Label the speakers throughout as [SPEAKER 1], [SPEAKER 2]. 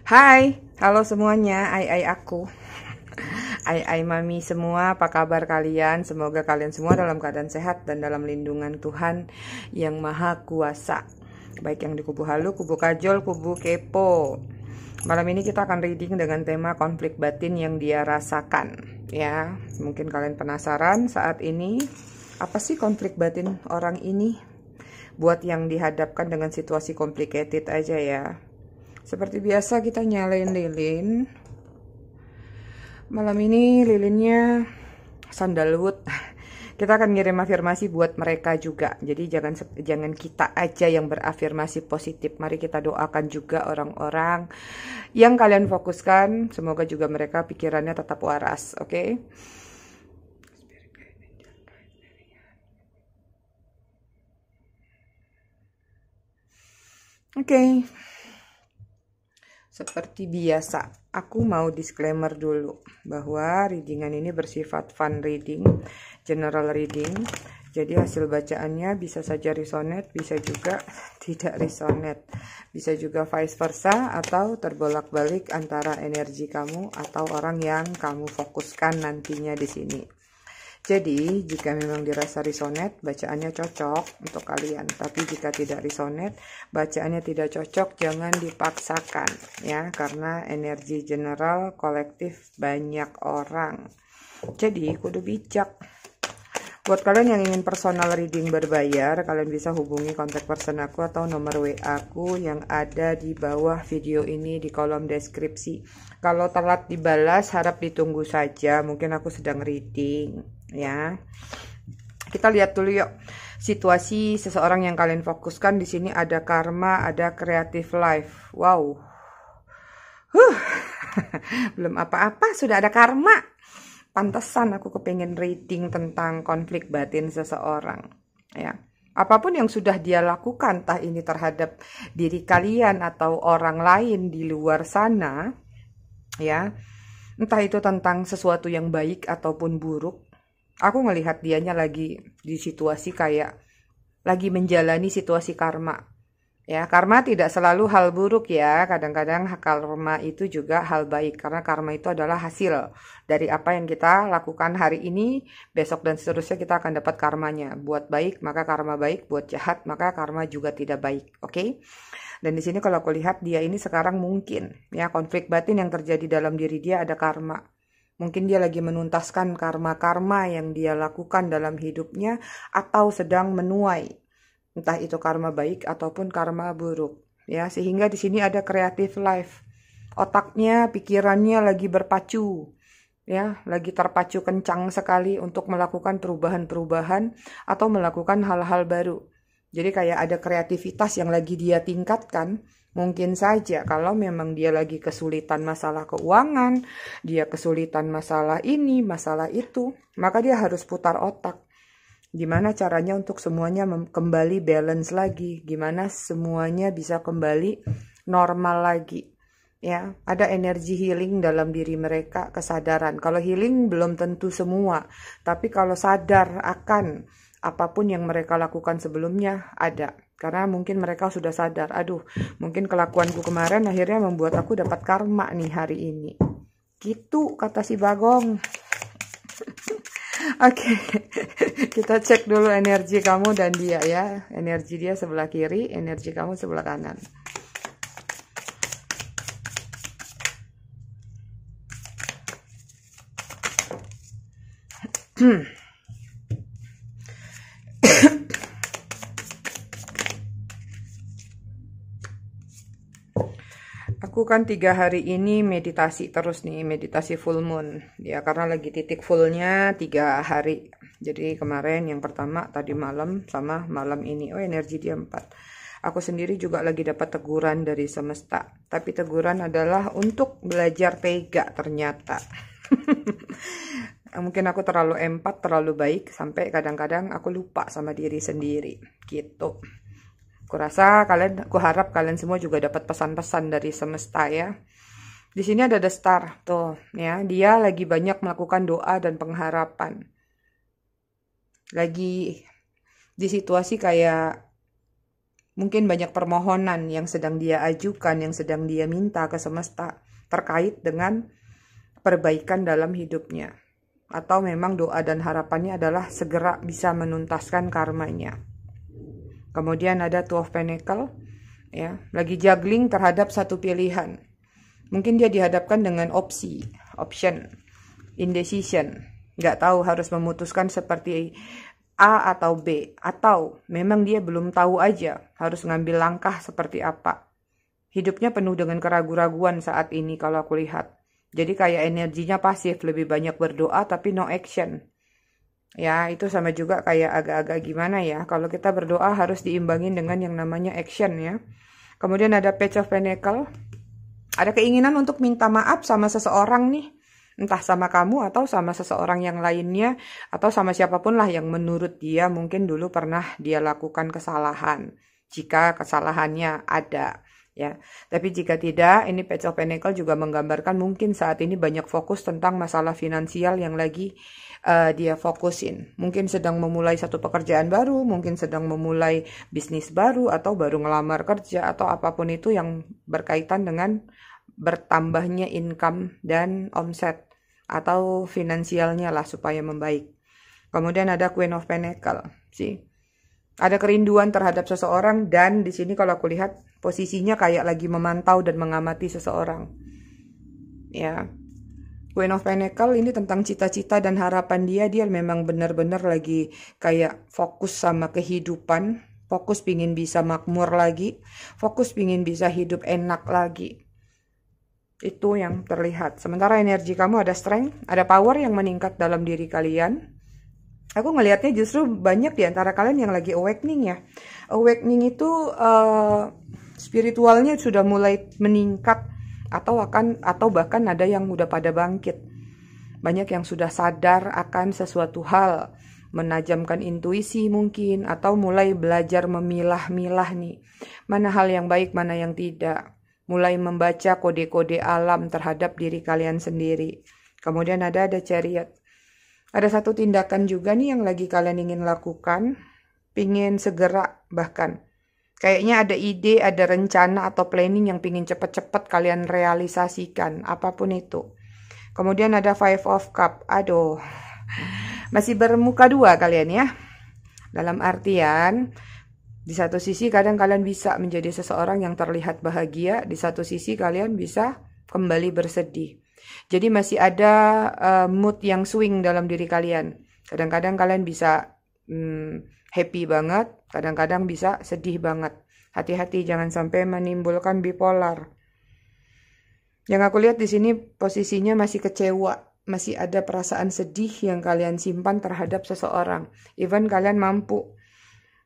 [SPEAKER 1] Hai, halo semuanya, ai ai aku. Ai ai mami semua, apa kabar kalian? Semoga kalian semua dalam keadaan sehat dan dalam lindungan Tuhan yang Maha Kuasa. Baik yang di kubu halu, kubu kajol, kubu kepo. Malam ini kita akan reading dengan tema konflik batin yang dia rasakan. Ya, mungkin kalian penasaran saat ini apa sih konflik batin orang ini? Buat yang dihadapkan dengan situasi complicated aja ya seperti biasa kita nyalain lilin. Malam ini lilinnya sandalwood. Kita akan ngirim afirmasi buat mereka juga. Jadi jangan jangan kita aja yang berafirmasi positif. Mari kita doakan juga orang-orang yang kalian fokuskan. Semoga juga mereka pikirannya tetap waras, oke? Okay? Okay. Seperti biasa, aku mau disclaimer dulu bahwa readingan ini bersifat fun reading, general reading. Jadi hasil bacaannya bisa saja resonate, bisa juga tidak resonate. Bisa juga vice versa atau terbolak-balik antara energi kamu atau orang yang kamu fokuskan nantinya di sini. Jadi, jika memang dirasa risonet, bacaannya cocok untuk kalian. Tapi jika tidak risonet, bacaannya tidak cocok, jangan dipaksakan ya, karena energi general kolektif banyak orang. Jadi, kudu bijak. Buat kalian yang ingin personal reading berbayar, kalian bisa hubungi kontak person aku atau nomor WA aku yang ada di bawah video ini di kolom deskripsi. Kalau telat dibalas, harap ditunggu saja. Mungkin aku sedang reading ya kita lihat dulu yuk situasi seseorang yang kalian fokuskan di sini ada karma ada creative life wow huh belum apa-apa sudah ada karma pantesan aku kepengen reading tentang konflik batin seseorang ya apapun yang sudah dia lakukan entah ini terhadap diri kalian atau orang lain di luar sana ya entah itu tentang sesuatu yang baik ataupun buruk aku ngelihat dianya lagi di situasi kayak lagi menjalani situasi karma. Ya, karma tidak selalu hal buruk ya. Kadang-kadang karma itu juga hal baik karena karma itu adalah hasil dari apa yang kita lakukan hari ini, besok dan seterusnya kita akan dapat karmanya. Buat baik maka karma baik, buat jahat maka karma juga tidak baik. Oke? Okay? Dan di sini kalau aku lihat dia ini sekarang mungkin ya konflik batin yang terjadi dalam diri dia ada karma Mungkin dia lagi menuntaskan karma-karma yang dia lakukan dalam hidupnya atau sedang menuai. Entah itu karma baik ataupun karma buruk. Ya, sehingga di sini ada creative life. Otaknya, pikirannya lagi berpacu ya lagi terpacu kencang sekali untuk melakukan perubahan-perubahan atau melakukan hal-hal baru. Jadi kayak ada kreativitas yang lagi dia tingkatkan Mungkin saja kalau memang dia lagi kesulitan masalah keuangan, dia kesulitan masalah ini, masalah itu, maka dia harus putar otak. Gimana caranya untuk semuanya kembali balance lagi? Gimana semuanya bisa kembali normal lagi? Ya, ada energi healing dalam diri mereka, kesadaran. Kalau healing belum tentu semua, tapi kalau sadar akan apapun yang mereka lakukan sebelumnya ada karena mungkin mereka sudah sadar aduh mungkin kelakuanku kemarin akhirnya membuat aku dapat karma nih hari ini gitu kata si Bagong oke okay. kita cek dulu energi kamu dan dia ya energi dia sebelah kiri energi kamu sebelah kanan hmm aku kan tiga hari ini meditasi terus nih, meditasi full moon. Ya karena lagi titik fullnya tiga hari. Jadi kemarin yang pertama tadi malam sama malam ini. Oh energi dia empat. Aku sendiri juga lagi dapat teguran dari semesta. Tapi teguran adalah untuk belajar tega ternyata. Mungkin aku terlalu empat, terlalu baik sampai kadang-kadang aku lupa sama diri sendiri gitu. Kurasa kalian, kuharap kalian semua juga dapat pesan-pesan dari semesta ya. Di sini ada The Star tuh ya, dia lagi banyak melakukan doa dan pengharapan. Lagi di situasi kayak mungkin banyak permohonan yang sedang dia ajukan, yang sedang dia minta ke semesta terkait dengan perbaikan dalam hidupnya. Atau memang doa dan harapannya adalah segera bisa menuntaskan karmanya. Kemudian ada Two of Pentacle, ya, lagi juggling terhadap satu pilihan. Mungkin dia dihadapkan dengan opsi, option, indecision. Nggak tahu harus memutuskan seperti A atau B. Atau memang dia belum tahu aja harus ngambil langkah seperti apa. Hidupnya penuh dengan keraguan-raguan saat ini kalau aku lihat. Jadi kayak energinya pasif, lebih banyak berdoa tapi no action. Ya, itu sama juga kayak agak-agak gimana ya. Kalau kita berdoa harus diimbangin dengan yang namanya action ya. Kemudian ada Page of Pentacle. Ada keinginan untuk minta maaf sama seseorang nih. Entah sama kamu atau sama seseorang yang lainnya. Atau sama siapapun lah yang menurut dia mungkin dulu pernah dia lakukan kesalahan. Jika kesalahannya ada ya. Tapi jika tidak, ini Page of Pentacle juga menggambarkan mungkin saat ini banyak fokus tentang masalah finansial yang lagi uh, dia fokusin. Mungkin sedang memulai satu pekerjaan baru, mungkin sedang memulai bisnis baru, atau baru ngelamar kerja, atau apapun itu yang berkaitan dengan bertambahnya income dan omset atau finansialnya lah supaya membaik. Kemudian ada Queen of Pentacle sih. Ada kerinduan terhadap seseorang dan di sini kalau aku lihat posisinya kayak lagi memantau dan mengamati seseorang. Ya, Queen of Pentacle ini tentang cita-cita dan harapan dia. Dia memang benar-benar lagi kayak fokus sama kehidupan, fokus pingin bisa makmur lagi, fokus pingin bisa hidup enak lagi. Itu yang terlihat. Sementara energi kamu ada strength, ada power yang meningkat dalam diri kalian. Aku ngelihatnya justru banyak di antara kalian yang lagi awakening ya. Awakening itu uh, spiritualnya sudah mulai meningkat atau akan atau bahkan ada yang udah pada bangkit. Banyak yang sudah sadar akan sesuatu hal, menajamkan intuisi mungkin atau mulai belajar memilah-milah nih, mana hal yang baik, mana yang tidak. Mulai membaca kode-kode alam terhadap diri kalian sendiri. Kemudian ada ada chariot. Ada satu tindakan juga nih yang lagi kalian ingin lakukan, pingin segera bahkan Kayaknya ada ide, ada rencana atau planning yang pingin cepat-cepat kalian realisasikan, apapun itu. Kemudian ada Five of Cup. Aduh, masih bermuka dua kalian ya. Dalam artian, di satu sisi kadang kalian bisa menjadi seseorang yang terlihat bahagia, di satu sisi kalian bisa kembali bersedih. Jadi masih ada uh, mood yang swing dalam diri kalian. Kadang-kadang kalian bisa hmm, happy banget, kadang-kadang bisa sedih banget. Hati-hati jangan sampai menimbulkan bipolar. Yang aku lihat di sini posisinya masih kecewa, masih ada perasaan sedih yang kalian simpan terhadap seseorang. Even kalian mampu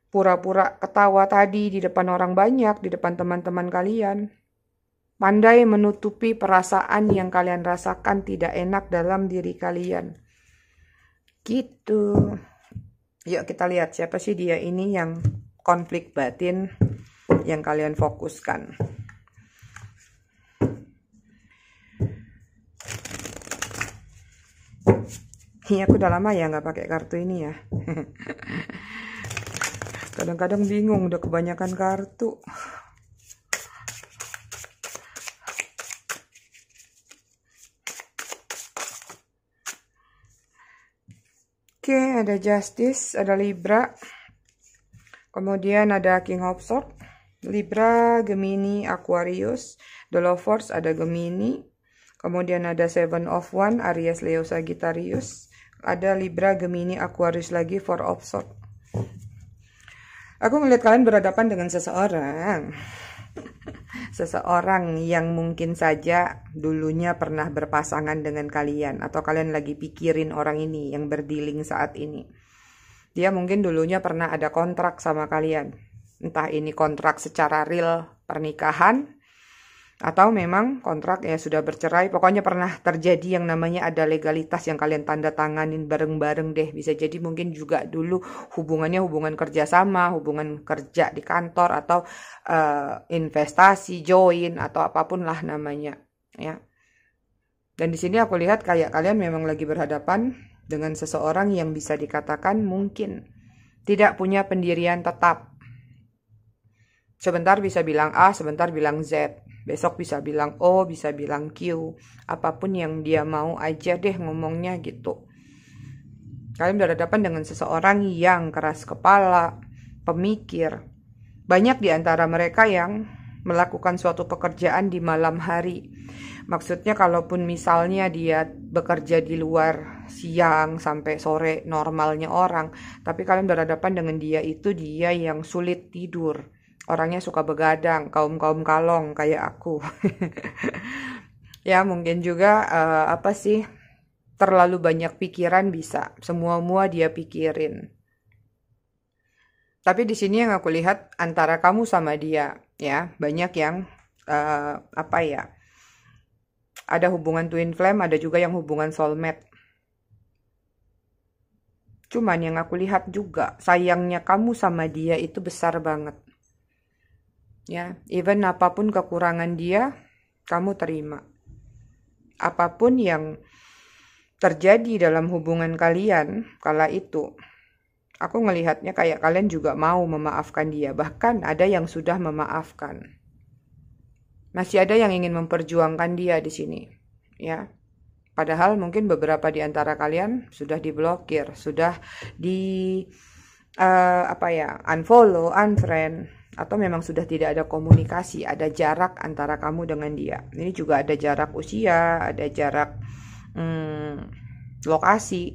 [SPEAKER 1] pura-pura ketawa tadi di depan orang banyak, di depan teman-teman kalian. Pandai menutupi perasaan yang kalian rasakan tidak enak dalam diri kalian. Gitu yuk kita lihat siapa sih dia ini yang konflik batin yang kalian fokuskan. Ini aku udah lama ya nggak pakai kartu ini ya. Kadang-kadang bingung udah kebanyakan kartu. Oke, ada Justice, ada Libra. Kemudian ada King of Swords, Libra, Gemini, Aquarius, The Lovers ada Gemini. Kemudian ada Seven of One, Aries, Leo, Sagittarius. Ada Libra, Gemini, Aquarius lagi, Four of Swords. Aku melihat kalian berhadapan dengan seseorang seseorang yang mungkin saja dulunya pernah berpasangan dengan kalian atau kalian lagi pikirin orang ini yang berdiling saat ini. Dia mungkin dulunya pernah ada kontrak sama kalian. Entah ini kontrak secara real pernikahan atau memang kontrak ya sudah bercerai pokoknya pernah terjadi yang namanya ada legalitas yang kalian tanda tanganin bareng-bareng deh bisa jadi mungkin juga dulu hubungannya hubungan kerja sama hubungan kerja di kantor atau uh, investasi join atau apapun lah namanya ya dan di sini aku lihat kayak kalian memang lagi berhadapan dengan seseorang yang bisa dikatakan mungkin tidak punya pendirian tetap sebentar bisa bilang A, sebentar bilang Z besok bisa bilang O bisa bilang Q apapun yang dia mau aja deh ngomongnya gitu kalian berhadapan dengan seseorang yang keras kepala pemikir banyak di antara mereka yang melakukan suatu pekerjaan di malam hari. Maksudnya kalaupun misalnya dia bekerja di luar siang sampai sore normalnya orang, tapi kalian berhadapan dengan dia itu dia yang sulit tidur orangnya suka begadang, kaum-kaum kalong kayak aku. ya, mungkin juga uh, apa sih? Terlalu banyak pikiran bisa, semua-mua dia pikirin. Tapi di sini yang aku lihat antara kamu sama dia, ya, banyak yang uh, apa ya? Ada hubungan twin flame, ada juga yang hubungan soulmate. Cuman yang aku lihat juga, sayangnya kamu sama dia itu besar banget. Ya, even apapun kekurangan dia, kamu terima. Apapun yang terjadi dalam hubungan kalian kala itu, aku ngelihatnya kayak kalian juga mau memaafkan dia. Bahkan ada yang sudah memaafkan. Masih ada yang ingin memperjuangkan dia di sini, ya. Padahal mungkin beberapa di antara kalian sudah diblokir, sudah di uh, apa ya, unfollow, unfriend, atau memang sudah tidak ada komunikasi, ada jarak antara kamu dengan dia. Ini juga ada jarak usia, ada jarak hmm, lokasi,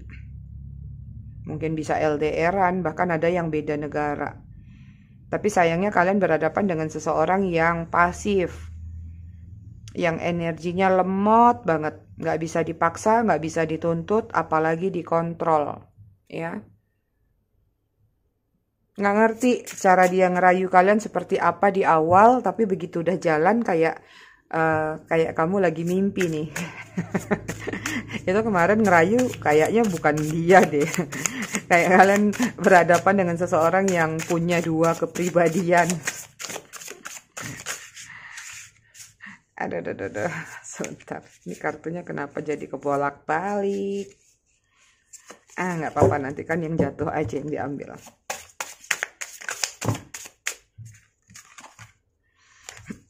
[SPEAKER 1] mungkin bisa LDRan, bahkan ada yang beda negara. Tapi sayangnya kalian berhadapan dengan seseorang yang pasif, yang energinya lemot banget, nggak bisa dipaksa, nggak bisa dituntut, apalagi dikontrol, ya nggak ngerti cara dia ngerayu kalian seperti apa di awal tapi begitu udah jalan kayak uh, kayak kamu lagi mimpi nih itu kemarin ngerayu kayaknya bukan dia deh kayak kalian berhadapan dengan seseorang yang punya dua kepribadian ada ada ada sebentar ini kartunya kenapa jadi kebolak balik ah nggak apa-apa nanti kan yang jatuh aja yang diambil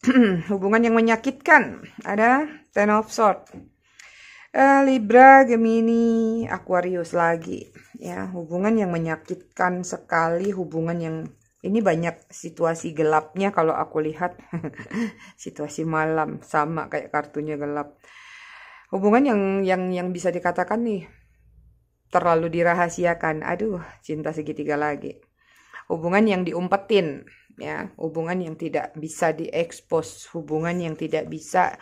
[SPEAKER 1] hubungan yang menyakitkan ada ten of sword uh, eh, libra gemini aquarius lagi ya hubungan yang menyakitkan sekali hubungan yang ini banyak situasi gelapnya kalau aku lihat situasi malam sama kayak kartunya gelap hubungan yang yang yang bisa dikatakan nih terlalu dirahasiakan aduh cinta segitiga lagi hubungan yang diumpetin ya hubungan yang tidak bisa diekspos hubungan yang tidak bisa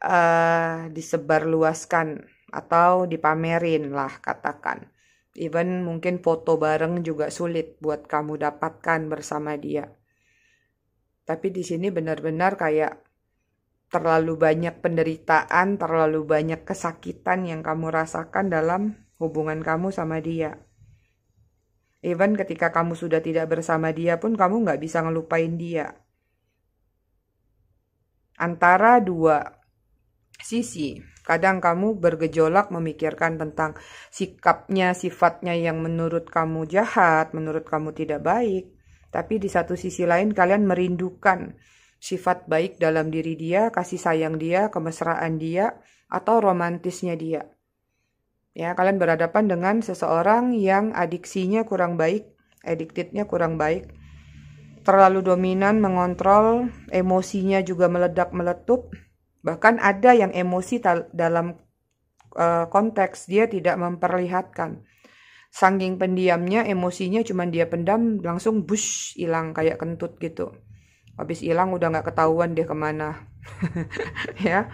[SPEAKER 1] uh, disebarluaskan atau dipamerin lah katakan even mungkin foto bareng juga sulit buat kamu dapatkan bersama dia tapi di sini benar-benar kayak terlalu banyak penderitaan terlalu banyak kesakitan yang kamu rasakan dalam hubungan kamu sama dia Even ketika kamu sudah tidak bersama dia pun kamu nggak bisa ngelupain dia. Antara dua sisi, kadang kamu bergejolak memikirkan tentang sikapnya, sifatnya yang menurut kamu jahat, menurut kamu tidak baik. Tapi di satu sisi lain kalian merindukan sifat baik dalam diri dia, kasih sayang dia, kemesraan dia, atau romantisnya dia. Ya, kalian berhadapan dengan seseorang yang adiksinya kurang baik, addictednya kurang baik, terlalu dominan mengontrol, emosinya juga meledak meletup. Bahkan ada yang emosi dalam uh, konteks dia tidak memperlihatkan. Sangking pendiamnya, emosinya cuma dia pendam, langsung bush hilang kayak kentut gitu. Habis hilang udah nggak ketahuan dia kemana, ya.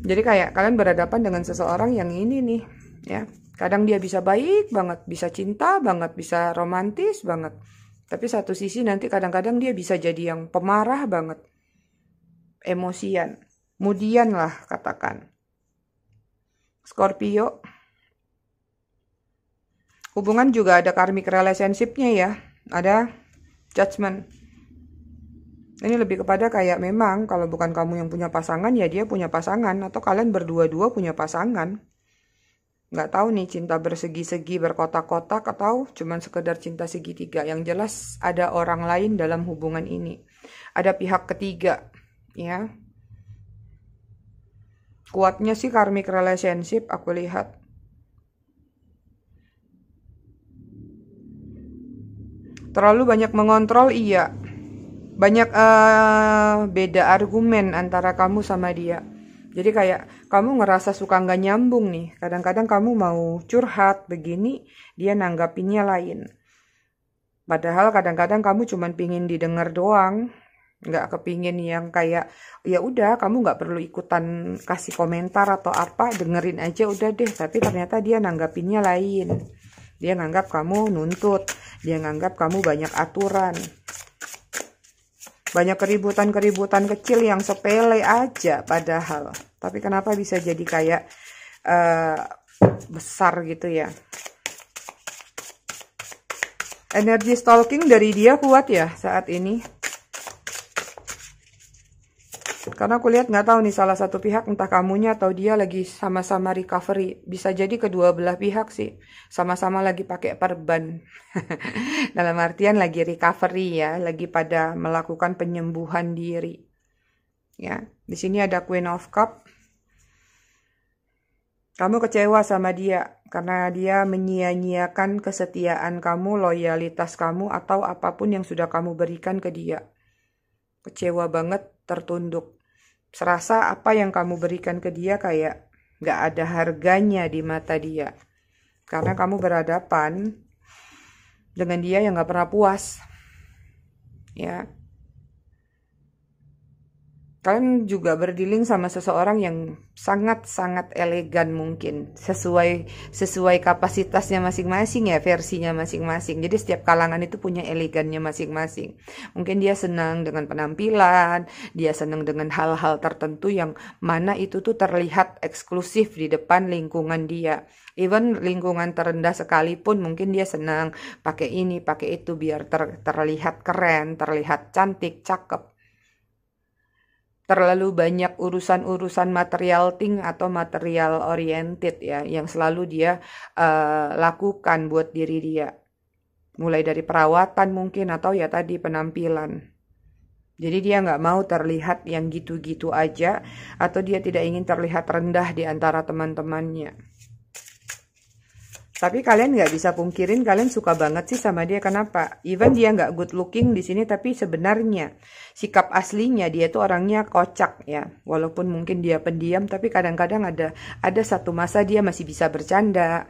[SPEAKER 1] Jadi kayak kalian berhadapan dengan seseorang yang ini nih ya kadang dia bisa baik banget bisa cinta banget bisa romantis banget tapi satu sisi nanti kadang-kadang dia bisa jadi yang pemarah banget emosian mudian lah katakan Scorpio hubungan juga ada karmic relationshipnya ya ada judgment ini lebih kepada kayak memang kalau bukan kamu yang punya pasangan ya dia punya pasangan atau kalian berdua-dua punya pasangan nggak tahu nih cinta bersegi-segi berkotak-kotak atau cuman sekedar cinta segitiga yang jelas ada orang lain dalam hubungan ini ada pihak ketiga ya kuatnya sih karmic relationship aku lihat terlalu banyak mengontrol iya banyak uh, beda argumen antara kamu sama dia jadi kayak kamu ngerasa suka nggak nyambung nih. Kadang-kadang kamu mau curhat begini, dia nanggapinnya lain. Padahal kadang-kadang kamu cuma pingin didengar doang, nggak kepingin yang kayak ya udah kamu nggak perlu ikutan kasih komentar atau apa, dengerin aja udah deh. Tapi ternyata dia nanggapinnya lain. Dia nganggap kamu nuntut, dia nganggap kamu banyak aturan. Banyak keributan-keributan kecil yang sepele aja padahal. Tapi kenapa bisa jadi kayak uh, besar gitu ya. Energi stalking dari dia kuat ya saat ini. Karena aku lihat nggak tahu nih salah satu pihak entah kamunya atau dia lagi sama-sama recovery. Bisa jadi kedua belah pihak sih sama-sama lagi pakai perban. Dalam artian lagi recovery ya, lagi pada melakukan penyembuhan diri. Ya, di sini ada Queen of Cup. Kamu kecewa sama dia karena dia menyia-nyiakan kesetiaan kamu, loyalitas kamu, atau apapun yang sudah kamu berikan ke dia. Kecewa banget, tertunduk. Serasa apa yang kamu berikan ke dia kayak gak ada harganya di mata dia. Karena kamu berhadapan dengan dia yang gak pernah puas. Ya, kalian juga berdiling sama seseorang yang sangat-sangat elegan mungkin sesuai sesuai kapasitasnya masing-masing ya versinya masing-masing jadi setiap kalangan itu punya elegannya masing-masing mungkin dia senang dengan penampilan dia senang dengan hal-hal tertentu yang mana itu tuh terlihat eksklusif di depan lingkungan dia even lingkungan terendah sekalipun mungkin dia senang pakai ini pakai itu biar ter, terlihat keren terlihat cantik cakep terlalu banyak urusan-urusan material thing atau material oriented ya yang selalu dia uh, lakukan buat diri dia mulai dari perawatan mungkin atau ya tadi penampilan jadi dia nggak mau terlihat yang gitu-gitu aja atau dia tidak ingin terlihat rendah di antara teman-temannya tapi kalian nggak bisa pungkirin kalian suka banget sih sama dia kenapa? Even dia nggak good looking di sini tapi sebenarnya sikap aslinya dia tuh orangnya kocak ya. Walaupun mungkin dia pendiam tapi kadang-kadang ada ada satu masa dia masih bisa bercanda.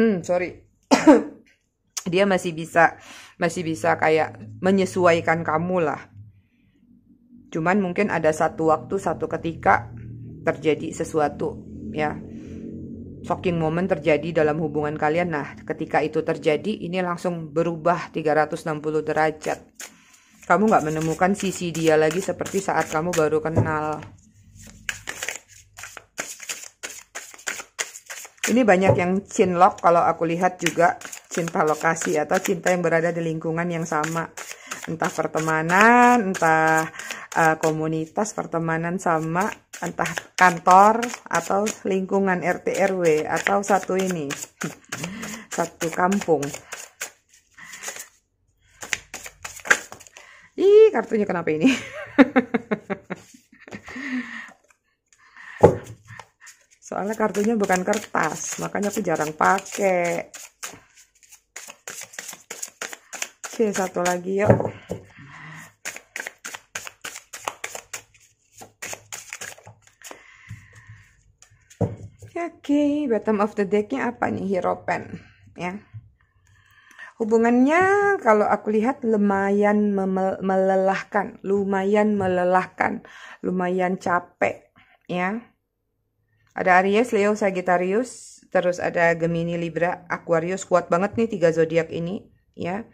[SPEAKER 1] Hmm, sorry. dia masih bisa masih bisa kayak menyesuaikan kamu lah. Cuman mungkin ada satu waktu satu ketika terjadi sesuatu ya fucking moment terjadi dalam hubungan kalian. Nah, ketika itu terjadi, ini langsung berubah 360 derajat. Kamu gak menemukan sisi dia lagi seperti saat kamu baru kenal. Ini banyak yang cinlok kalau aku lihat juga cinta lokasi atau cinta yang berada di lingkungan yang sama. Entah pertemanan, entah uh, komunitas pertemanan sama entah kantor atau lingkungan RT RW atau satu ini satu kampung ih kartunya kenapa ini soalnya kartunya bukan kertas makanya aku jarang pakai oke satu lagi yuk okay, bottom of the decknya apa nih Hero pen, ya hubungannya kalau aku lihat lumayan melelahkan lumayan melelahkan lumayan capek ya ada Aries Leo Sagittarius terus ada Gemini Libra Aquarius kuat banget nih tiga zodiak ini ya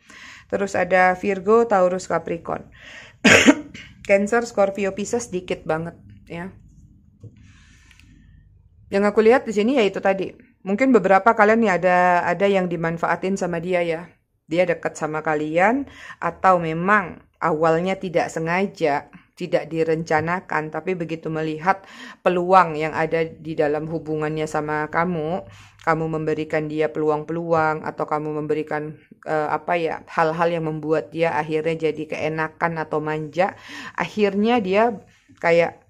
[SPEAKER 1] terus ada Virgo Taurus Capricorn Cancer Scorpio Pisces dikit banget ya yang aku lihat di sini ya itu tadi. Mungkin beberapa kalian nih ada ada yang dimanfaatin sama dia ya. Dia dekat sama kalian atau memang awalnya tidak sengaja, tidak direncanakan, tapi begitu melihat peluang yang ada di dalam hubungannya sama kamu, kamu memberikan dia peluang-peluang atau kamu memberikan uh, apa ya hal-hal yang membuat dia akhirnya jadi keenakan atau manja, akhirnya dia kayak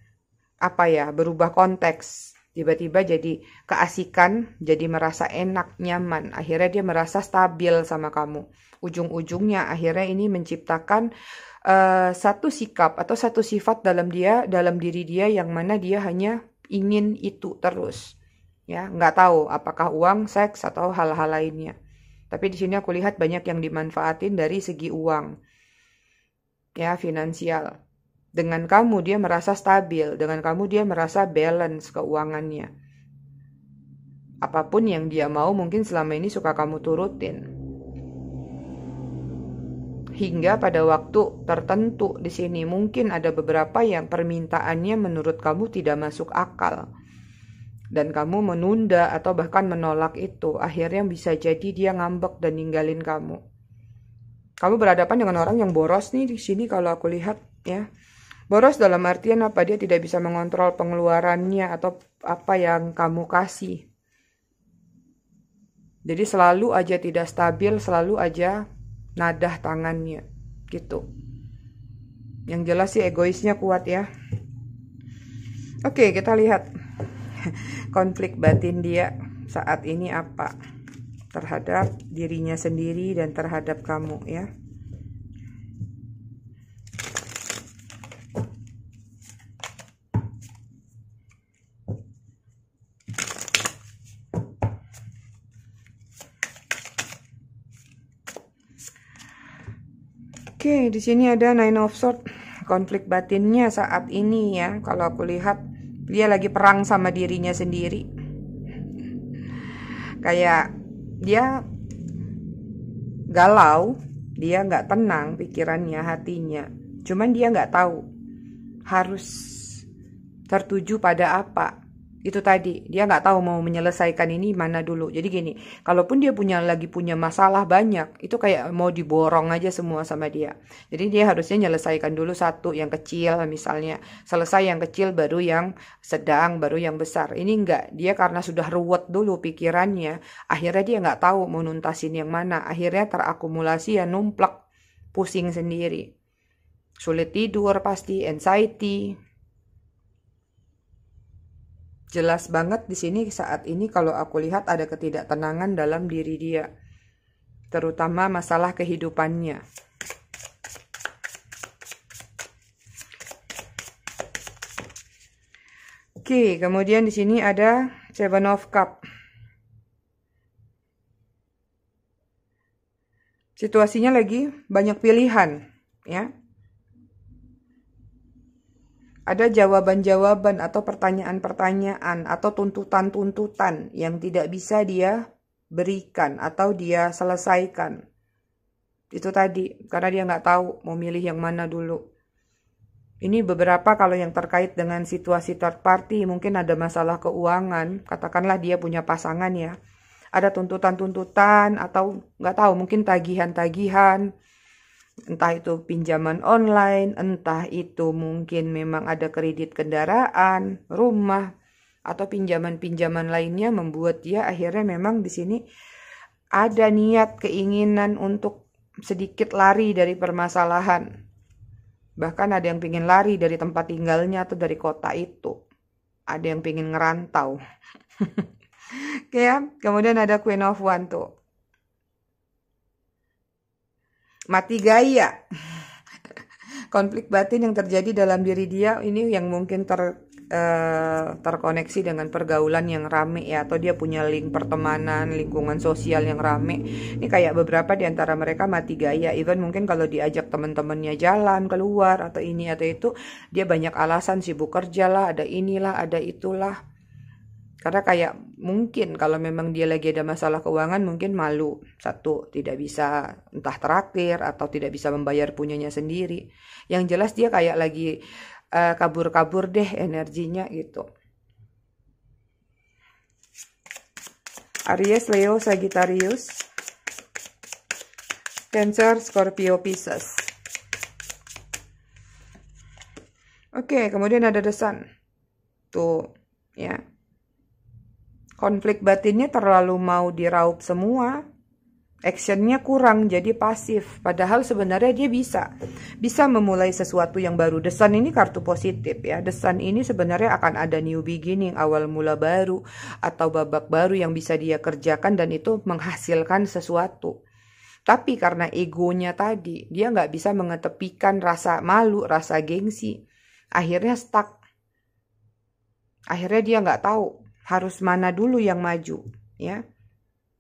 [SPEAKER 1] apa ya berubah konteks tiba-tiba jadi keasikan, jadi merasa enak, nyaman. Akhirnya dia merasa stabil sama kamu. Ujung-ujungnya akhirnya ini menciptakan uh, satu sikap atau satu sifat dalam dia, dalam diri dia yang mana dia hanya ingin itu terus. Ya, nggak tahu apakah uang, seks atau hal-hal lainnya. Tapi di sini aku lihat banyak yang dimanfaatin dari segi uang. Ya, finansial. Dengan kamu dia merasa stabil, dengan kamu dia merasa balance keuangannya. Apapun yang dia mau mungkin selama ini suka kamu turutin. Hingga pada waktu tertentu di sini mungkin ada beberapa yang permintaannya menurut kamu tidak masuk akal. Dan kamu menunda atau bahkan menolak itu, akhirnya bisa jadi dia ngambek dan ninggalin kamu. Kamu berhadapan dengan orang yang boros nih di sini kalau aku lihat ya Boros dalam artian apa dia tidak bisa mengontrol pengeluarannya atau apa yang kamu kasih. Jadi selalu aja tidak stabil, selalu aja nadah tangannya gitu. Yang jelas sih egoisnya kuat ya. Oke, kita lihat konflik batin dia saat ini apa terhadap dirinya sendiri dan terhadap kamu ya. Oke, di sini ada Nine of Swords, konflik batinnya saat ini ya. Kalau aku lihat dia lagi perang sama dirinya sendiri. Kayak dia galau, dia nggak tenang pikirannya, hatinya. Cuman dia nggak tahu harus tertuju pada apa itu tadi dia nggak tahu mau menyelesaikan ini mana dulu jadi gini kalaupun dia punya lagi punya masalah banyak itu kayak mau diborong aja semua sama dia jadi dia harusnya menyelesaikan dulu satu yang kecil misalnya selesai yang kecil baru yang sedang baru yang besar ini enggak dia karena sudah ruwet dulu pikirannya akhirnya dia nggak tahu mau nuntasin yang mana akhirnya terakumulasi ya numplak pusing sendiri sulit tidur pasti anxiety jelas banget di sini saat ini kalau aku lihat ada ketidaktenangan dalam diri dia, terutama masalah kehidupannya. Oke, kemudian di sini ada Seven of Cup. Situasinya lagi banyak pilihan, ya ada jawaban-jawaban atau pertanyaan-pertanyaan atau tuntutan-tuntutan yang tidak bisa dia berikan atau dia selesaikan. Itu tadi, karena dia nggak tahu mau milih yang mana dulu. Ini beberapa kalau yang terkait dengan situasi third party, mungkin ada masalah keuangan, katakanlah dia punya pasangan ya. Ada tuntutan-tuntutan atau nggak tahu, mungkin tagihan-tagihan, entah itu pinjaman online, entah itu mungkin memang ada kredit kendaraan, rumah, atau pinjaman-pinjaman lainnya membuat dia akhirnya memang di sini ada niat keinginan untuk sedikit lari dari permasalahan. Bahkan ada yang pingin lari dari tempat tinggalnya atau dari kota itu. Ada yang pingin ngerantau. Oke okay, ya, kemudian ada Queen of One tuh mati gaya konflik batin yang terjadi dalam diri dia ini yang mungkin ter eh, terkoneksi dengan pergaulan yang rame ya atau dia punya link pertemanan lingkungan sosial yang rame ini kayak beberapa di antara mereka mati gaya even mungkin kalau diajak teman-temannya jalan keluar atau ini atau itu dia banyak alasan sibuk kerja lah ada inilah ada itulah karena kayak mungkin kalau memang dia lagi ada masalah keuangan mungkin malu satu tidak bisa entah terakhir atau tidak bisa membayar punyanya sendiri yang jelas dia kayak lagi eh, kabur-kabur uh, deh energinya gitu Aries, Leo, Sagittarius, Cancer, Scorpio, Pisces. Oke, okay, kemudian ada desan Tuh, ya konflik batinnya terlalu mau diraup semua actionnya kurang jadi pasif padahal sebenarnya dia bisa bisa memulai sesuatu yang baru desan ini kartu positif ya desan ini sebenarnya akan ada new beginning awal mula baru atau babak baru yang bisa dia kerjakan dan itu menghasilkan sesuatu tapi karena egonya tadi dia nggak bisa mengetepikan rasa malu rasa gengsi akhirnya stuck akhirnya dia nggak tahu harus mana dulu yang maju ya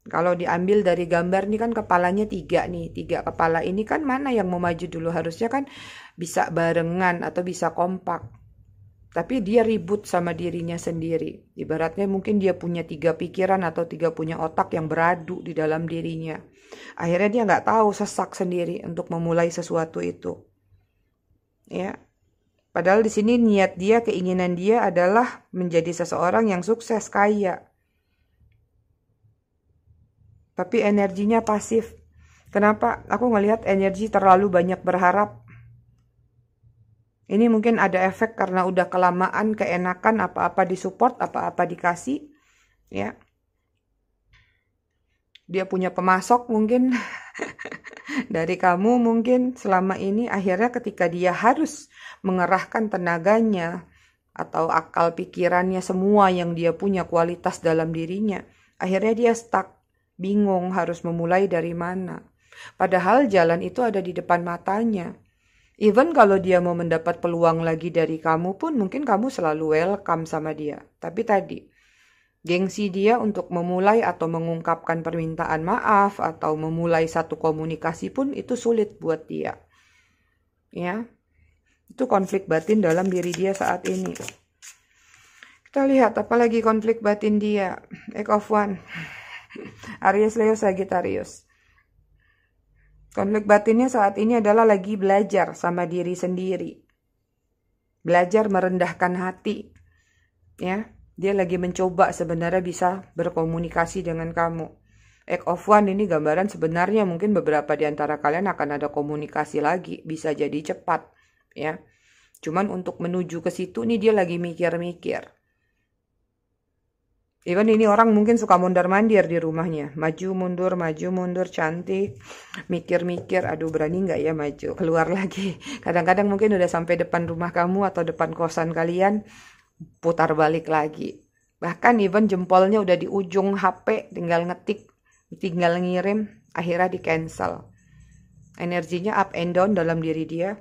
[SPEAKER 1] kalau diambil dari gambar ini kan kepalanya tiga nih tiga kepala ini kan mana yang mau maju dulu harusnya kan bisa barengan atau bisa kompak tapi dia ribut sama dirinya sendiri ibaratnya mungkin dia punya tiga pikiran atau tiga punya otak yang beradu di dalam dirinya akhirnya dia nggak tahu sesak sendiri untuk memulai sesuatu itu ya Padahal di sini niat dia, keinginan dia adalah menjadi seseorang yang sukses, kaya. Tapi energinya pasif. Kenapa? Aku ngelihat energi terlalu banyak berharap. Ini mungkin ada efek karena udah kelamaan keenakan apa-apa disupport, apa-apa dikasih, ya. Dia punya pemasok mungkin. dari kamu mungkin selama ini akhirnya ketika dia harus mengerahkan tenaganya atau akal pikirannya semua yang dia punya kualitas dalam dirinya, akhirnya dia stuck, bingung harus memulai dari mana. Padahal jalan itu ada di depan matanya. Even kalau dia mau mendapat peluang lagi dari kamu pun mungkin kamu selalu welcome sama dia. Tapi tadi, Gengsi dia untuk memulai atau mengungkapkan permintaan maaf atau memulai satu komunikasi pun itu sulit buat dia. Ya. Itu konflik batin dalam diri dia saat ini. Kita lihat apalagi konflik batin dia. Egg of One. Aries Leo Sagittarius. Konflik batinnya saat ini adalah lagi belajar sama diri sendiri. Belajar merendahkan hati. Ya. Dia lagi mencoba sebenarnya bisa berkomunikasi dengan kamu. Act of One ini gambaran sebenarnya mungkin beberapa di antara kalian akan ada komunikasi lagi, bisa jadi cepat, ya. Cuman untuk menuju ke situ nih dia lagi mikir-mikir. Even ini orang mungkin suka mondar-mandir di rumahnya. Maju mundur, maju mundur, cantik. Mikir-mikir, aduh berani nggak ya maju. Keluar lagi. Kadang-kadang mungkin udah sampai depan rumah kamu atau depan kosan kalian putar balik lagi bahkan even jempolnya udah di ujung HP tinggal ngetik tinggal ngirim akhirnya di cancel energinya up and down dalam diri dia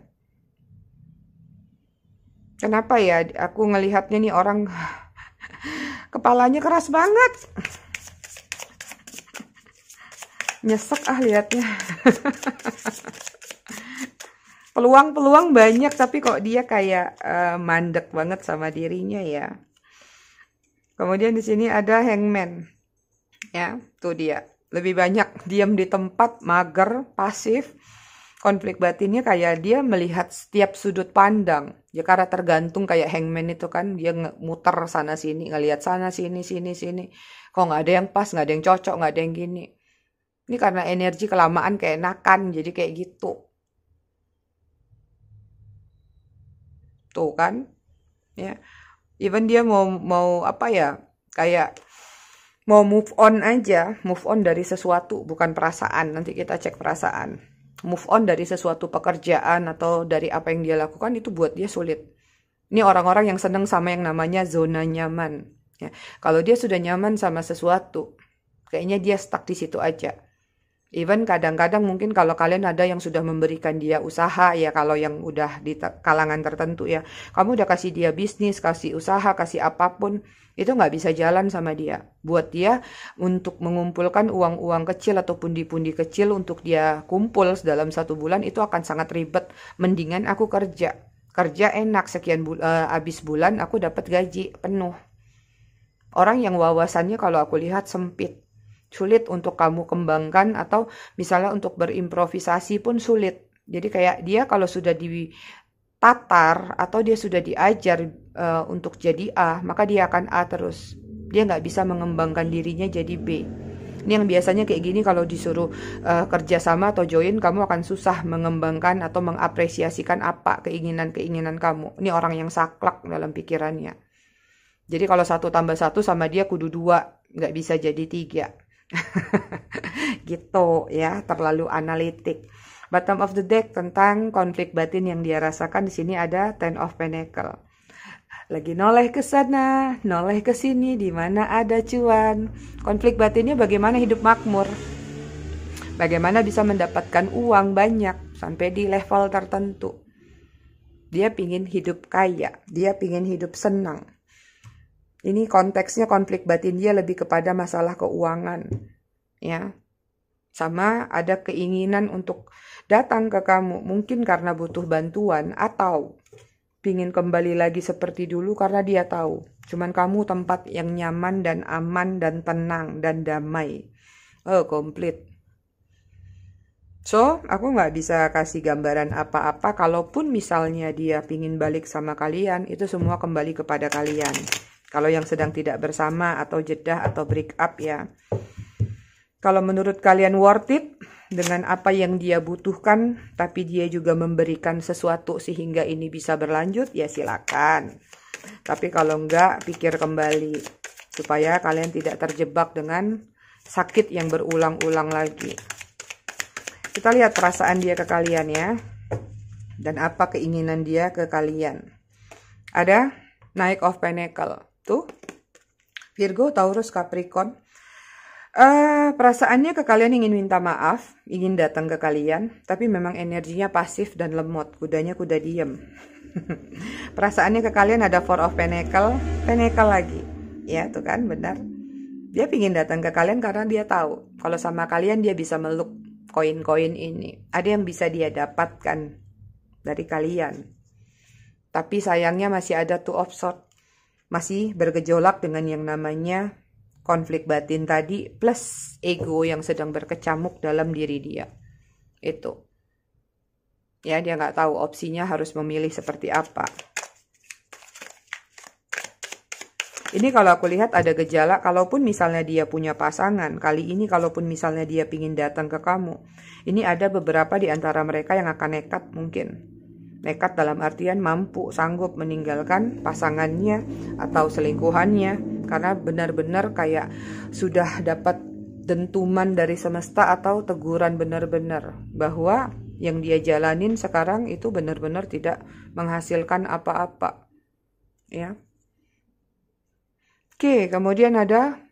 [SPEAKER 1] kenapa ya aku ngelihatnya nih orang kepalanya keras banget nyesek ah liatnya peluang-peluang banyak tapi kok dia kayak uh, mandek banget sama dirinya ya kemudian di sini ada hangman ya tuh dia lebih banyak diam di tempat mager pasif konflik batinnya kayak dia melihat setiap sudut pandang ya karena tergantung kayak hangman itu kan dia muter sana sini ngelihat sana sini sini sini kok nggak ada yang pas nggak ada yang cocok nggak ada yang gini ini karena energi kelamaan kayak keenakan jadi kayak gitu tuh kan ya even dia mau mau apa ya kayak mau move on aja move on dari sesuatu bukan perasaan nanti kita cek perasaan move on dari sesuatu pekerjaan atau dari apa yang dia lakukan itu buat dia sulit ini orang-orang yang seneng sama yang namanya zona nyaman ya kalau dia sudah nyaman sama sesuatu kayaknya dia stuck di situ aja Even kadang-kadang mungkin kalau kalian ada yang sudah memberikan dia usaha ya kalau yang udah di kalangan tertentu ya. Kamu udah kasih dia bisnis, kasih usaha, kasih apapun itu nggak bisa jalan sama dia. Buat dia untuk mengumpulkan uang-uang kecil ataupun di pundi kecil untuk dia kumpul dalam satu bulan itu akan sangat ribet. Mendingan aku kerja. Kerja enak sekian bul uh, eh, abis bulan aku dapat gaji penuh. Orang yang wawasannya kalau aku lihat sempit sulit untuk kamu kembangkan atau misalnya untuk berimprovisasi pun sulit. Jadi kayak dia kalau sudah ditatar atau dia sudah diajar uh, untuk jadi A, maka dia akan A terus. Dia nggak bisa mengembangkan dirinya jadi B. Ini yang biasanya kayak gini kalau disuruh uh, eh, kerjasama atau join kamu akan susah mengembangkan atau mengapresiasikan apa keinginan-keinginan kamu. Ini orang yang saklek dalam pikirannya. Jadi kalau satu tambah satu sama dia kudu dua, nggak bisa jadi tiga. gitu ya terlalu analitik bottom of the deck tentang konflik batin yang dia rasakan di sini ada ten of pentacle lagi noleh ke sana noleh ke sini di mana ada cuan konflik batinnya bagaimana hidup makmur bagaimana bisa mendapatkan uang banyak sampai di level tertentu dia pingin hidup kaya dia pingin hidup senang ini konteksnya konflik batin dia lebih kepada masalah keuangan. Ya. Sama ada keinginan untuk datang ke kamu mungkin karena butuh bantuan atau pingin kembali lagi seperti dulu karena dia tahu cuman kamu tempat yang nyaman dan aman dan tenang dan damai. Oh, komplit. So, aku nggak bisa kasih gambaran apa-apa kalaupun misalnya dia pingin balik sama kalian, itu semua kembali kepada kalian. Kalau yang sedang tidak bersama atau jedah atau break up ya. Kalau menurut kalian worth it dengan apa yang dia butuhkan tapi dia juga memberikan sesuatu sehingga ini bisa berlanjut ya silakan. Tapi kalau enggak pikir kembali supaya kalian tidak terjebak dengan sakit yang berulang-ulang lagi. Kita lihat perasaan dia ke kalian ya. Dan apa keinginan dia ke kalian. Ada Naik of Pentacle. Tuh. Virgo, Taurus, Capricorn. Uh, perasaannya ke kalian ingin minta maaf, ingin datang ke kalian, tapi memang energinya pasif dan lemot, kudanya kuda diem. perasaannya ke kalian ada Four of Pentacle, Pentacle lagi, ya tuh kan benar. Dia ingin datang ke kalian karena dia tahu kalau sama kalian dia bisa meluk koin-koin ini. Ada yang bisa dia dapatkan dari kalian. Tapi sayangnya masih ada Two of Swords masih bergejolak dengan yang namanya konflik batin tadi plus ego yang sedang berkecamuk dalam diri dia itu ya dia nggak tahu opsinya harus memilih seperti apa ini kalau aku lihat ada gejala kalaupun misalnya dia punya pasangan kali ini kalaupun misalnya dia pingin datang ke kamu ini ada beberapa di antara mereka yang akan nekat mungkin Nekat dalam artian mampu sanggup meninggalkan pasangannya atau selingkuhannya karena benar-benar kayak sudah dapat dentuman dari semesta atau teguran benar-benar bahwa yang dia jalanin sekarang itu benar-benar tidak menghasilkan apa-apa. Ya. Oke, kemudian ada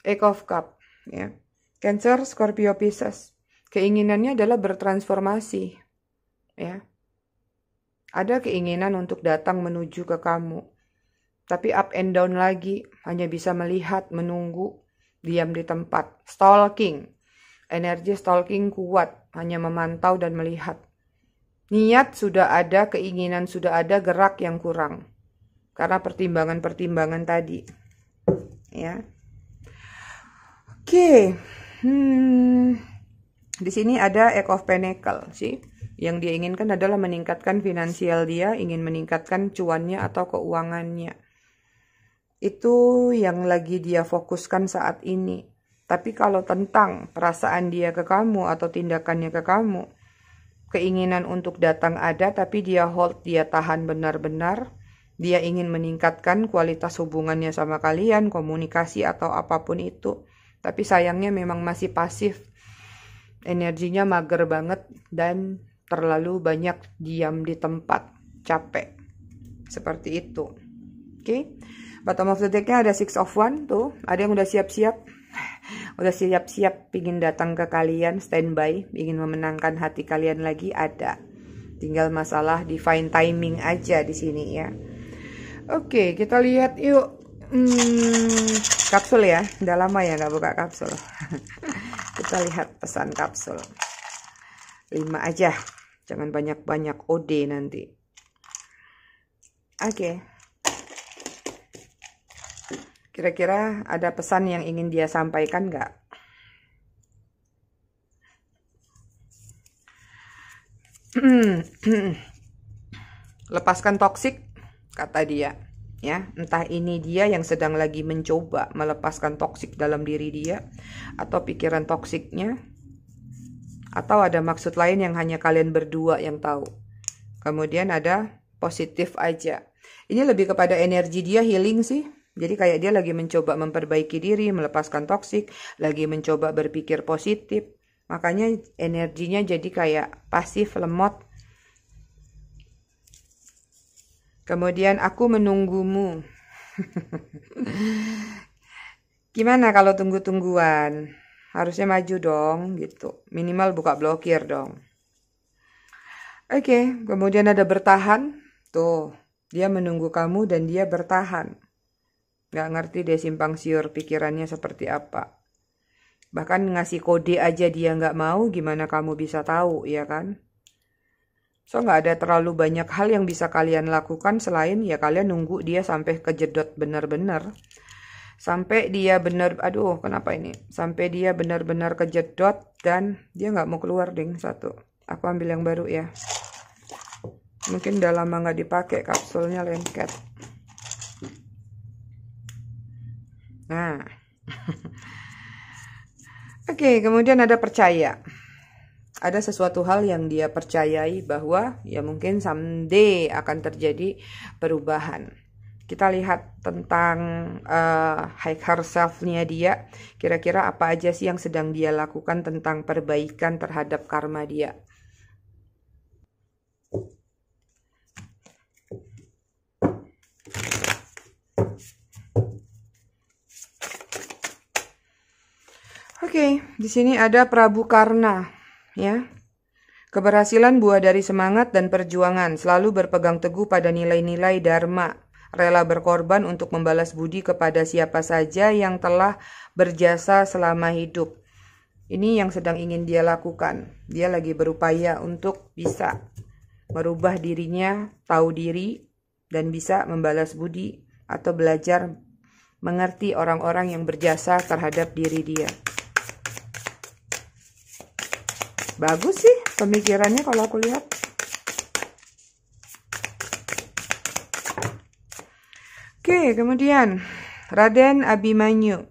[SPEAKER 1] Eight of Cup, ya. Cancer, Scorpio, Pisces. Keinginannya adalah bertransformasi, ya ada keinginan untuk datang menuju ke kamu, tapi up and down lagi, hanya bisa melihat, menunggu, diam di tempat. Stalking, energi stalking kuat, hanya memantau dan melihat. Niat sudah ada, keinginan sudah ada, gerak yang kurang. Karena pertimbangan-pertimbangan tadi. Ya. Oke. Okay. Hmm. Di sini ada Echo of Pentacle sih. Yang dia inginkan adalah meningkatkan finansial dia, ingin meningkatkan cuannya atau keuangannya. Itu yang lagi dia fokuskan saat ini. Tapi kalau tentang perasaan dia ke kamu atau tindakannya ke kamu, keinginan untuk datang ada tapi dia hold, dia tahan benar-benar, dia ingin meningkatkan kualitas hubungannya sama kalian, komunikasi atau apapun itu. Tapi sayangnya memang masih pasif. Energinya mager banget dan terlalu banyak diam di tempat capek seperti itu oke okay? bottom of the decknya ada six of one tuh ada yang udah siap-siap udah siap-siap ingin datang ke kalian standby ingin memenangkan hati kalian lagi ada tinggal masalah define timing aja di sini ya oke okay, kita lihat yuk hmm, kapsul ya udah lama ya nggak buka kapsul kita lihat pesan kapsul lima aja Jangan banyak-banyak OD nanti. Oke. Okay. Kira-kira ada pesan yang ingin dia sampaikan nggak? Lepaskan toksik, kata dia. Ya, entah ini dia yang sedang lagi mencoba melepaskan toksik dalam diri dia atau pikiran toksiknya atau ada maksud lain yang hanya kalian berdua yang tahu. Kemudian ada positif aja. Ini lebih kepada energi dia healing sih. Jadi kayak dia lagi mencoba memperbaiki diri, melepaskan toksik, lagi mencoba berpikir positif. Makanya energinya jadi kayak pasif, lemot. Kemudian aku menunggumu. Gimana kalau tunggu-tungguan? harusnya maju dong gitu minimal buka blokir dong oke okay, kemudian ada bertahan tuh dia menunggu kamu dan dia bertahan nggak ngerti dia simpang siur pikirannya seperti apa bahkan ngasih kode aja dia nggak mau gimana kamu bisa tahu ya kan so nggak ada terlalu banyak hal yang bisa kalian lakukan selain ya kalian nunggu dia sampai kejedot benar-benar sampai dia benar aduh kenapa ini sampai dia benar-benar kejedot dan dia nggak mau keluar ding satu aku ambil yang baru ya mungkin udah lama nggak dipakai kapsulnya lengket nah oke okay, kemudian ada percaya ada sesuatu hal yang dia percayai bahwa ya mungkin someday akan terjadi perubahan kita lihat tentang uh, eh, high self-nya dia, kira-kira apa aja sih yang sedang dia lakukan tentang perbaikan terhadap karma dia. Oke, okay, di sini ada Prabu Karna, ya. Keberhasilan buah dari semangat dan perjuangan, selalu berpegang teguh pada nilai-nilai dharma rela berkorban untuk membalas budi kepada siapa saja yang telah berjasa selama hidup. Ini yang sedang ingin dia lakukan. Dia lagi berupaya untuk bisa merubah dirinya, tahu diri, dan bisa membalas budi atau belajar mengerti orang-orang yang berjasa terhadap diri dia. Bagus sih pemikirannya kalau aku lihat. Oke, kemudian Raden Abimanyu.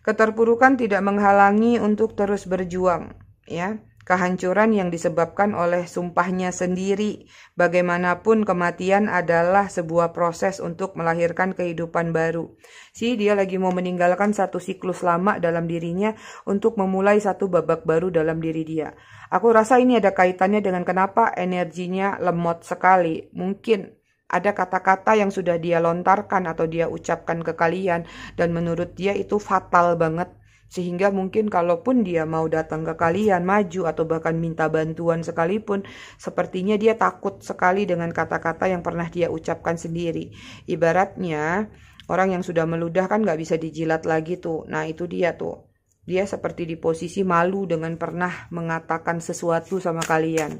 [SPEAKER 1] Keterpurukan tidak menghalangi untuk terus berjuang, ya. Kehancuran yang disebabkan oleh sumpahnya sendiri, bagaimanapun kematian adalah sebuah proses untuk melahirkan kehidupan baru. Si dia lagi mau meninggalkan satu siklus lama dalam dirinya untuk memulai satu babak baru dalam diri dia. Aku rasa ini ada kaitannya dengan kenapa energinya lemot sekali. Mungkin ada kata-kata yang sudah dia lontarkan atau dia ucapkan ke kalian dan menurut dia itu fatal banget sehingga mungkin kalaupun dia mau datang ke kalian maju atau bahkan minta bantuan sekalipun sepertinya dia takut sekali dengan kata-kata yang pernah dia ucapkan sendiri ibaratnya orang yang sudah meludah kan nggak bisa dijilat lagi tuh nah itu dia tuh dia seperti di posisi malu dengan pernah mengatakan sesuatu sama kalian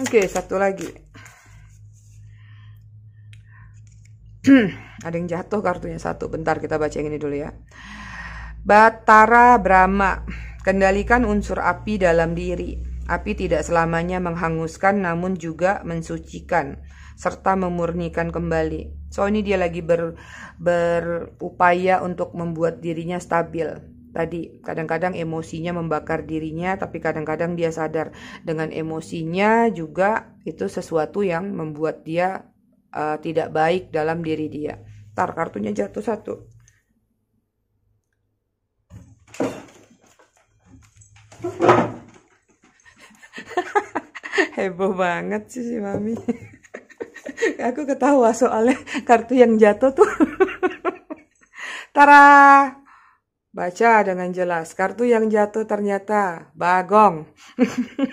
[SPEAKER 1] Oke, okay, satu lagi. Ada yang jatuh kartunya satu. Bentar kita baca yang ini dulu ya. Batara Brahma, kendalikan unsur api dalam diri. Api tidak selamanya menghanguskan namun juga mensucikan serta memurnikan kembali. So ini dia lagi ber, berupaya untuk membuat dirinya stabil tadi kadang-kadang emosinya membakar dirinya tapi kadang-kadang dia sadar dengan emosinya juga itu sesuatu yang membuat dia uh, tidak baik dalam diri dia tar kartunya jatuh satu heboh banget sih si mami aku ketawa soalnya kartu yang jatuh tuh Tara Baca dengan jelas. Kartu yang jatuh ternyata Bagong.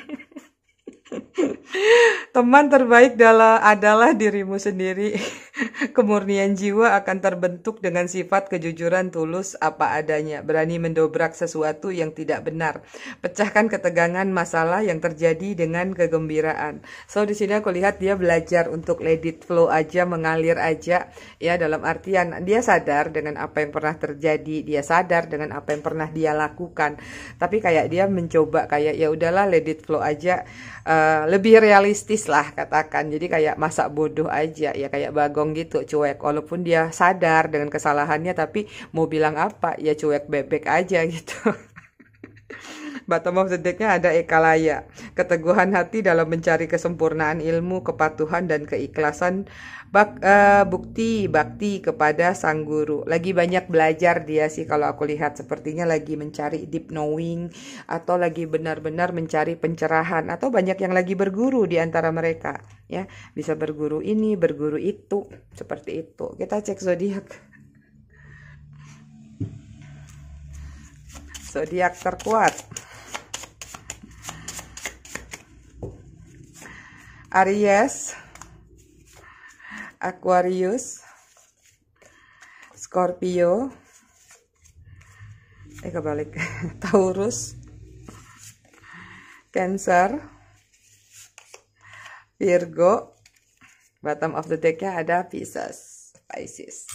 [SPEAKER 1] Teman terbaik adalah, dirimu sendiri. Kemurnian jiwa akan terbentuk dengan sifat kejujuran tulus apa adanya, berani mendobrak sesuatu yang tidak benar, pecahkan ketegangan masalah yang terjadi dengan kegembiraan. So di sini aku lihat dia belajar untuk ledit flow aja, mengalir aja, ya dalam artian dia sadar dengan apa yang pernah terjadi, dia sadar dengan apa yang pernah dia lakukan. Tapi kayak dia mencoba kayak ya udahlah ledit flow aja, uh, lebih realistis lah katakan. Jadi kayak masak bodoh aja, ya kayak bagong gitu cuek walaupun dia sadar dengan kesalahannya tapi mau bilang apa ya cuek bebek aja gitu Bottom of the decknya ada ekalaya, keteguhan hati dalam mencari kesempurnaan ilmu, kepatuhan dan keikhlasan bak, uh, bukti bakti kepada sang guru. Lagi banyak belajar dia sih kalau aku lihat sepertinya lagi mencari deep knowing atau lagi benar-benar mencari pencerahan atau banyak yang lagi berguru di antara mereka ya. Bisa berguru ini, berguru itu, seperti itu. Kita cek zodiak. zodiak terkuat Aries, Aquarius, Scorpio, eh kebalik, Taurus, Cancer, Virgo, bottom of the deck-nya ada Pisces, Pisces.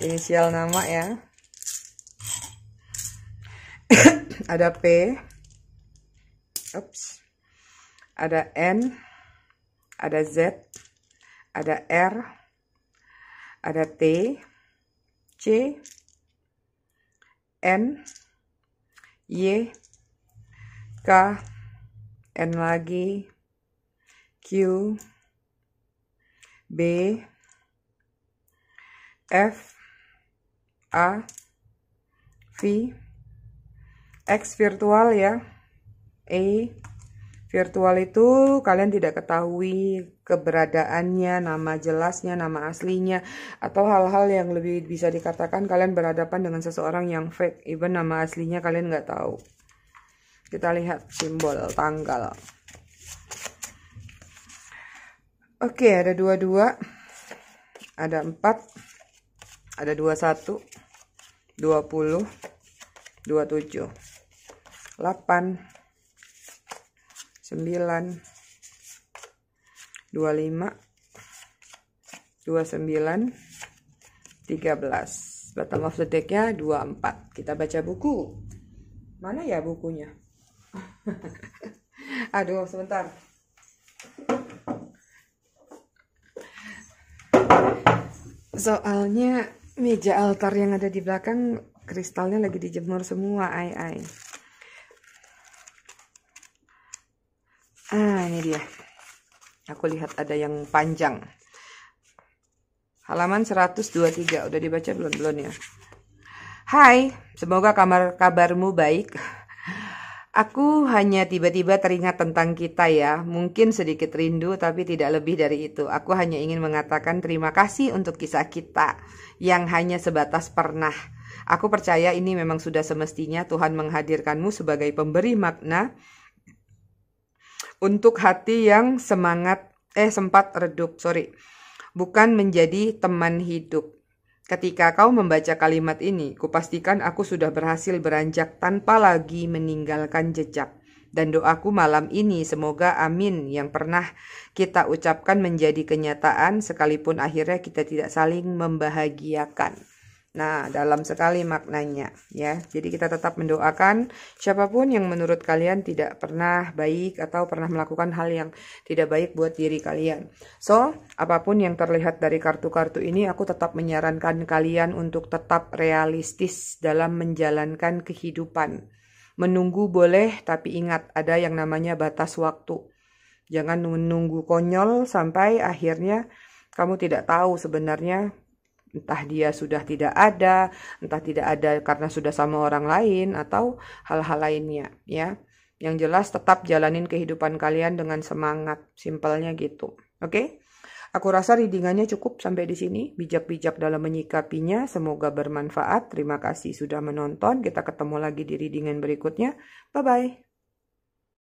[SPEAKER 1] Inisial nama ya. ada P, ups, ada N, ada Z, ada R, ada T, C, N, Y, K, N lagi, Q, B, F, A, V, X virtual ya, E, Virtual itu kalian tidak ketahui keberadaannya, nama jelasnya, nama aslinya, atau hal-hal yang lebih bisa dikatakan kalian berhadapan dengan seseorang yang fake, even nama aslinya kalian nggak tahu. Kita lihat simbol tanggal. Oke, ada dua-dua, ada empat, ada dua satu, dua puluh, dua tujuh, delapan. 9 25 29 13 bottom of the decknya 24 kita baca buku mana ya bukunya aduh sebentar soalnya meja altar yang ada di belakang kristalnya lagi dijemur semua ai ai ah ini dia aku lihat ada yang panjang halaman 123 udah dibaca belum belum ya Hai semoga kamar kabarmu baik Aku hanya tiba-tiba teringat tentang kita ya, mungkin sedikit rindu tapi tidak lebih dari itu. Aku hanya ingin mengatakan terima kasih untuk kisah kita yang hanya sebatas pernah. Aku percaya ini memang sudah semestinya Tuhan menghadirkanmu sebagai pemberi makna untuk hati yang semangat eh sempat redup, sorry. Bukan menjadi teman hidup. Ketika kau membaca kalimat ini, kupastikan aku sudah berhasil beranjak tanpa lagi meninggalkan jejak. Dan doaku malam ini semoga amin yang pernah kita ucapkan menjadi kenyataan sekalipun akhirnya kita tidak saling membahagiakan. Nah, dalam sekali maknanya ya. Jadi kita tetap mendoakan siapapun yang menurut kalian tidak pernah baik atau pernah melakukan hal yang tidak baik buat diri kalian. So, apapun yang terlihat dari kartu-kartu ini aku tetap menyarankan kalian untuk tetap realistis dalam menjalankan kehidupan. Menunggu boleh, tapi ingat ada yang namanya batas waktu. Jangan menunggu konyol sampai akhirnya kamu tidak tahu sebenarnya entah dia sudah tidak ada, entah tidak ada karena sudah sama orang lain atau hal-hal lainnya ya. Yang jelas tetap jalanin kehidupan kalian dengan semangat, simpelnya gitu. Oke? Okay? Aku rasa readingannya cukup sampai di sini. Bijak-bijak dalam menyikapinya. Semoga bermanfaat. Terima kasih sudah menonton. Kita ketemu lagi di readingan berikutnya. Bye-bye.